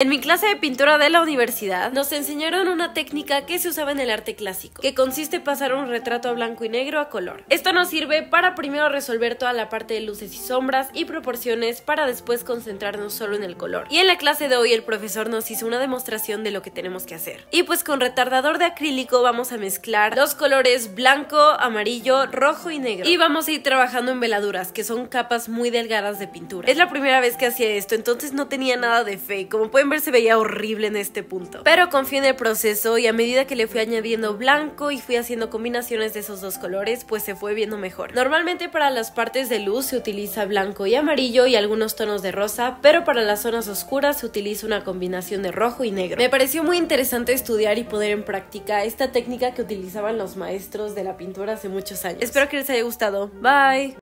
En mi clase de pintura de la universidad nos enseñaron una técnica que se usaba en el arte clásico, que consiste en pasar un retrato a blanco y negro a color. Esto nos sirve para primero resolver toda la parte de luces y sombras y proporciones para después concentrarnos solo en el color. Y en la clase de hoy el profesor nos hizo una demostración de lo que tenemos que hacer. Y pues con retardador de acrílico vamos a mezclar los colores blanco, amarillo, rojo y negro. Y vamos a ir trabajando en veladuras, que son capas muy delgadas de pintura. Es la primera vez que hacía esto, entonces no tenía nada de fe. Como pueden se veía horrible en este punto. Pero confié en el proceso y a medida que le fui añadiendo blanco y fui haciendo combinaciones de esos dos colores, pues se fue viendo mejor. Normalmente para las partes de luz se utiliza blanco y amarillo y algunos tonos de rosa, pero para las zonas oscuras se utiliza una combinación de rojo y negro. Me pareció muy interesante estudiar y poner en práctica esta técnica que utilizaban los maestros de la pintura hace muchos años. Espero que les haya gustado. Bye.